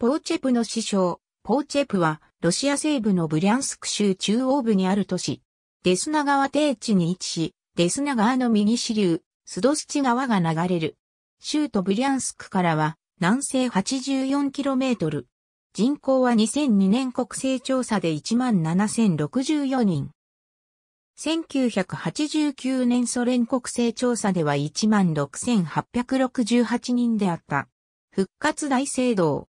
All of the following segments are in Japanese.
ポーチェプの師匠、ポーチェプは、ロシア西部のブリャンスク州中央部にある都市、デスナ川低地に位置し、デスナ川の右支流、スドスチ川が流れる。州都ブリャンスクからは、南西 84km。人口は2002年国勢調査で17,064人。1989年ソ連国勢調査では16,868人であった。復活大聖堂、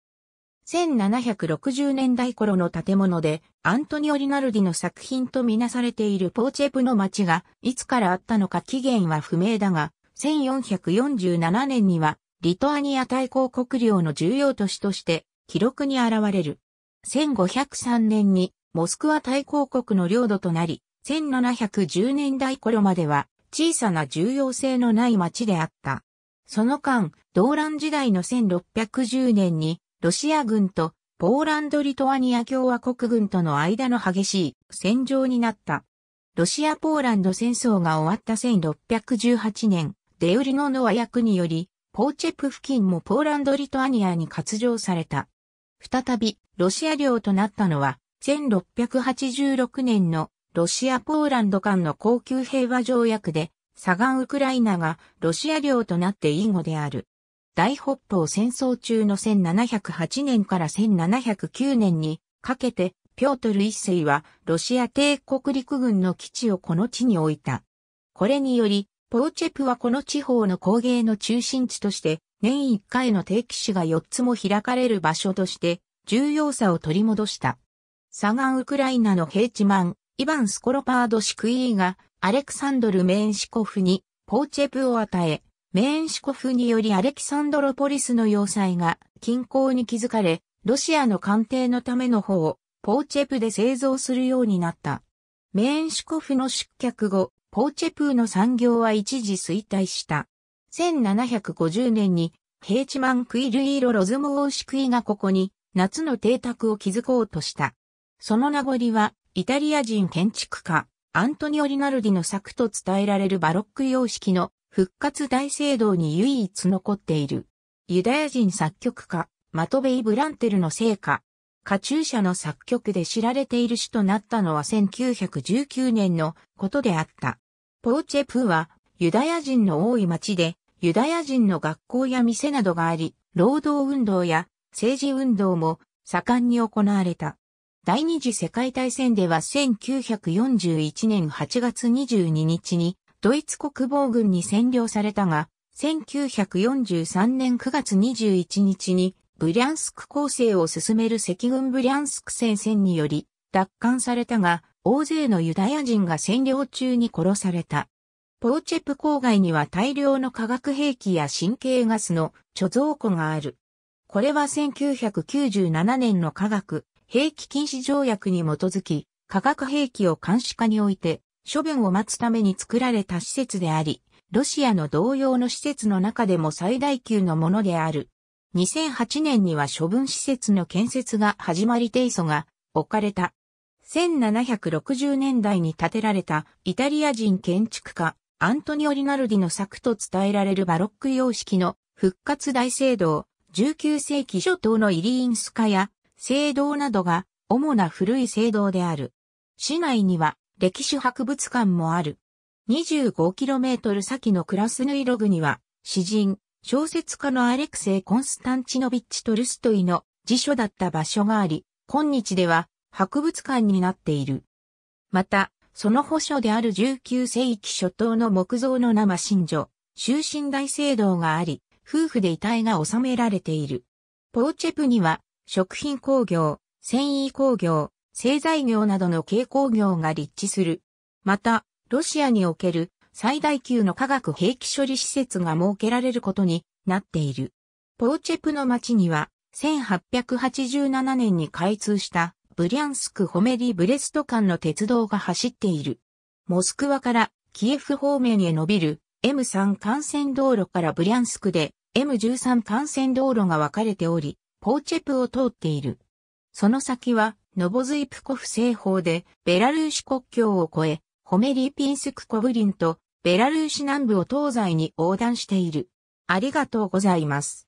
1760年代頃の建物で、アントニオ・リナルディの作品とみなされているポーチェプの街が、いつからあったのか起源は不明だが、1447年には、リトアニア大公国領の重要都市として、記録に現れる。1503年に、モスクワ大公国の領土となり、1710年代頃までは、小さな重要性のない街であった。その間、動乱時代の1610年にロシア軍とポーランド・リトアニア共和国軍との間の激しい戦場になった。ロシア・ポーランド戦争が終わった1618年、デウリノノア役により、ポーチェプ付近もポーランド・リトアニアに割譲された。再び、ロシア領となったのは、1686年のロシア・ポーランド間の高級平和条約で、サガン・ウクライナがロシア領となって以後である。大北方戦争中の1708年から1709年にかけて、ピョートル一世はロシア帝国陸軍の基地をこの地に置いた。これにより、ポーチェプはこの地方の工芸の中心地として、年1回の定期誌が4つも開かれる場所として、重要さを取り戻した。サガンウクライナのヘイチマン、イヴァン・スコロパード・シクイーが、アレクサンドル・メーンシコフに、ポーチェプを与え、メーンシコフによりアレキサンドロポリスの要塞が近郊に築かれ、ロシアの艦艇のための砲をポーチェプで製造するようになった。メーンシコフの出脚後、ポーチェプの産業は一時衰退した。1750年にヘイチマン・クイルイーロ・ロズムオーシクイがここに夏の邸宅を築こうとした。その名残はイタリア人建築家アントニオ・リナルディの作と伝えられるバロック様式の復活大聖堂に唯一残っている。ユダヤ人作曲家、マトベイ・ブランテルの聖歌。カチューシャの作曲で知られている詩となったのは1919年のことであった。ポーチェプはユダヤ人の多い町でユダヤ人の学校や店などがあり、労働運動や政治運動も盛んに行われた。第二次世界大戦では1941年8月22日にドイツ国防軍に占領されたが、1943年9月21日にブリャンスク攻勢を進める赤軍ブリャンスク戦線により奪還されたが、大勢のユダヤ人が占領中に殺された。ポーチェプ郊外には大量の化学兵器や神経ガスの貯蔵庫がある。これは1997年の化学兵器禁止条約に基づき、化学兵器を監視下において処分を待つために作られた施設であり、ロシアの同様の施設の中でも最大級のものである。2008年には処分施設の建設が始まり提訴が置かれた。1760年代に建てられたイタリア人建築家アントニオ・リナルディの作と伝えられるバロック様式の復活大聖堂、19世紀初頭のイリーンスカや聖堂などが主な古い聖堂である。市内には歴史博物館もある。25km 先のクラスヌイログには、詩人、小説家のアレクセイ・コンスタンチノビッチ・トルストイの辞書だった場所があり、今日では博物館になっている。また、その保所である19世紀初頭の木造の生神女、終身大聖堂があり、夫婦で遺体が収められている。ポーチェプには、食品工業、繊維工業、製材業などの軽工業が立地する。また、ロシアにおける最大級の化学兵器処理施設が設けられることになっている。ポーチェプの町には、1887年に開通したブリャンスク・ホメリ・ブレスト間の鉄道が走っている。モスクワからキエフ方面へ伸びる M3 幹線道路からブリャンスクで M13 幹線道路が分かれており、ポーチェプを通っている。その先はノボズイプコフ製法で、ベラルーシ国境を越え、ホメリーピンスクコブリンと、ベラルーシ南部を東西に横断している。ありがとうございます。